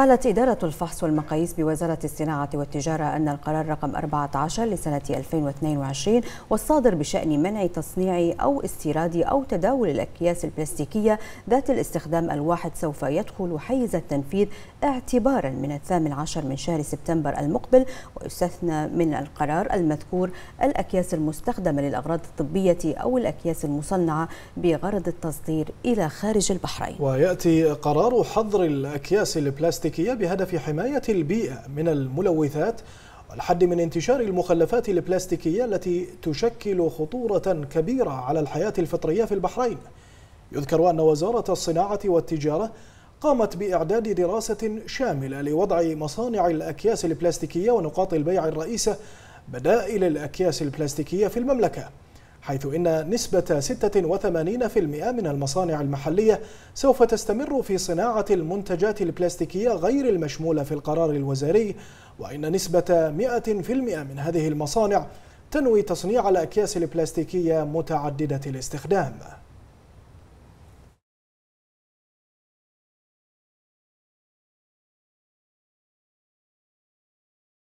قالت إدارة الفحص والمقاييس بوزارة الصناعة والتجارة أن القرار رقم 14 لسنة 2022 والصادر بشأن منع تصنيع أو استيراد أو تداول الأكياس البلاستيكية ذات الاستخدام الواحد سوف يدخل حيز التنفيذ اعتبارا من الثامن عشر من شهر سبتمبر المقبل ويستثنى من القرار المذكور الأكياس المستخدمة للأغراض الطبية أو الأكياس المصنعة بغرض التصدير إلى خارج البحرين ويأتي قرار حظر الأكياس البلاستيكية البلاستيكية بهدف حماية البيئة من الملوثات والحد من انتشار المخلفات البلاستيكية التي تشكل خطورة كبيرة على الحياة الفطرية في البحرين يذكر أن وزارة الصناعة والتجارة قامت بإعداد دراسة شاملة لوضع مصانع الأكياس البلاستيكية ونقاط البيع الرئيسة بدائل الأكياس البلاستيكية في المملكة حيث إن نسبة 86% من المصانع المحلية سوف تستمر في صناعة المنتجات البلاستيكية غير المشمولة في القرار الوزاري وإن نسبة 100% من هذه المصانع تنوي تصنيع الأكياس البلاستيكية متعددة الاستخدام